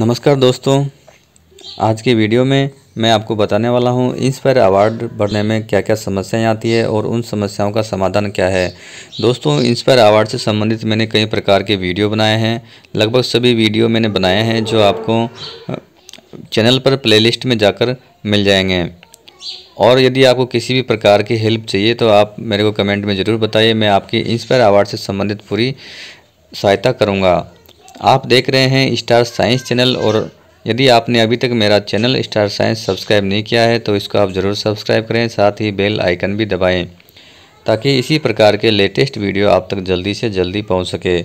नमस्कार दोस्तों आज के वीडियो में मैं आपको बताने वाला हूं इंस्पायर अवार्ड भरने में क्या क्या समस्याएं आती है और उन समस्याओं का समाधान क्या है दोस्तों इंस्पायर अवार्ड से संबंधित मैंने कई प्रकार के वीडियो बनाए हैं लगभग सभी वीडियो मैंने बनाए हैं जो आपको चैनल पर प्लेलिस्ट में जाकर मिल जाएंगे और यदि आपको किसी भी प्रकार की हेल्प चाहिए तो आप मेरे को कमेंट में ज़रूर बताइए मैं आपकी इंस्पायर अवार्ड से संबंधित पूरी सहायता करूँगा आप देख रहे हैं स्टार साइंस चैनल और यदि आपने अभी तक मेरा चैनल स्टार साइंस सब्सक्राइब नहीं किया है तो इसको आप ज़रूर सब्सक्राइब करें साथ ही बेल आइकन भी दबाएं ताकि इसी प्रकार के लेटेस्ट वीडियो आप तक जल्दी से जल्दी पहुंच सके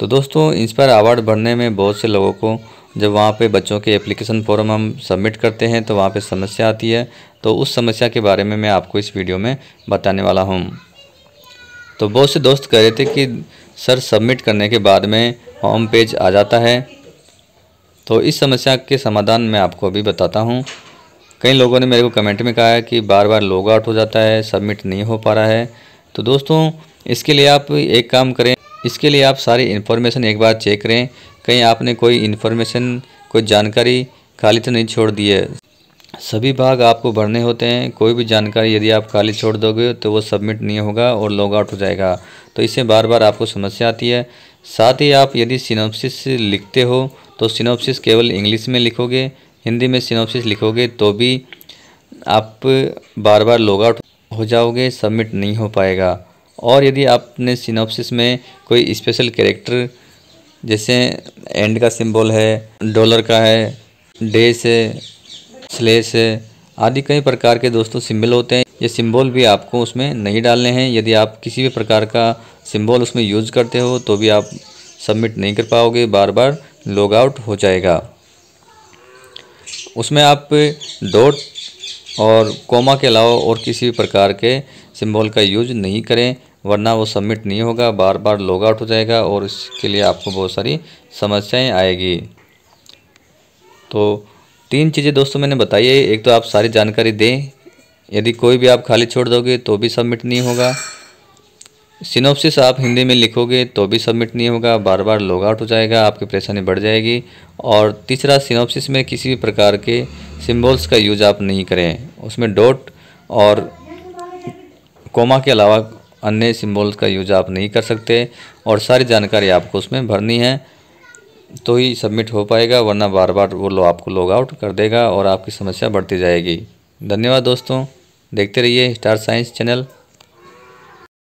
तो दोस्तों इंस्पायर अवार्ड भरने में बहुत से लोगों को जब वहाँ पर बच्चों के एप्लीकेशन फॉर्म हम सबमिट करते हैं तो वहाँ पर समस्या आती है तो उस समस्या के बारे में मैं आपको इस वीडियो में बताने वाला हूँ तो बहुत से दोस्त कह रहे थे कि सर सबमिट करने के बाद में होम पेज आ जाता है तो इस समस्या के समाधान मैं आपको अभी बताता हूँ कई लोगों ने मेरे को कमेंट में कहा है कि बार बार लॉग आउट हो जाता है सबमिट नहीं हो पा रहा है तो दोस्तों इसके लिए आप एक काम करें इसके लिए आप सारी इन्फॉर्मेशन एक बार चेक करें कहीं आपने कोई इन्फॉर्मेशन कोई जानकारी खाली तो नहीं छोड़ दी है सभी भाग आपको भरने होते हैं कोई भी जानकारी यदि आप खाली छोड़ दोगे तो वो सबमिट नहीं होगा और लॉग आउट हो जाएगा तो इससे बार बार आपको समस्या आती है साथ ही आप यदि सिनोप्सिस लिखते हो तो सिनोप्सिस केवल इंग्लिश में लिखोगे हिंदी में सिनोप्सिस लिखोगे तो भी आप बार बार लॉग आउट हो जाओगे सबमिट नहीं हो पाएगा और यदि आपने सिनोप्सिस में कोई स्पेशल कैरेक्टर जैसे एंड का सिंबल है डॉलर का है डे है स्लेस आदि कई प्रकार के दोस्तों सिंबल होते हैं ये सिंबल भी आपको उसमें नहीं डालने हैं यदि आप किसी भी प्रकार का सिंबल उसमें यूज करते हो तो भी आप सबमिट नहीं कर पाओगे बार बार लॉग आउट हो जाएगा उसमें आप डॉट और कोमा के अलावा और किसी भी प्रकार के सिंबल का यूज नहीं करें वरना वो सबमिट नहीं होगा बार बार लॉग आउट हो जाएगा और इसके लिए आपको बहुत सारी समस्याएँ आएगी तो तीन चीज़ें दोस्तों मैंने बताई है एक तो आप सारी जानकारी दें यदि कोई भी आप खाली छोड़ दोगे तो भी सबमिट नहीं होगा सिनोप्सिस आप हिंदी में लिखोगे तो भी सबमिट नहीं होगा बार बार लॉग आउट हो जाएगा आपकी परेशानी बढ़ जाएगी और तीसरा सिनोप्सिस में किसी भी प्रकार के सिंबल्स का यूज आप नहीं करें उसमें डॉट और कोमा के अलावा अन्य सिंबल्स का यूज आप नहीं कर सकते और सारी जानकारी आपको उसमें भरनी है तो ही सबमिट हो पाएगा वरना बार बार वो लो आपको लॉग आउट कर देगा और आपकी समस्या बढ़ती जाएगी धन्यवाद दोस्तों देखते रहिए स्टार साइंस चैनल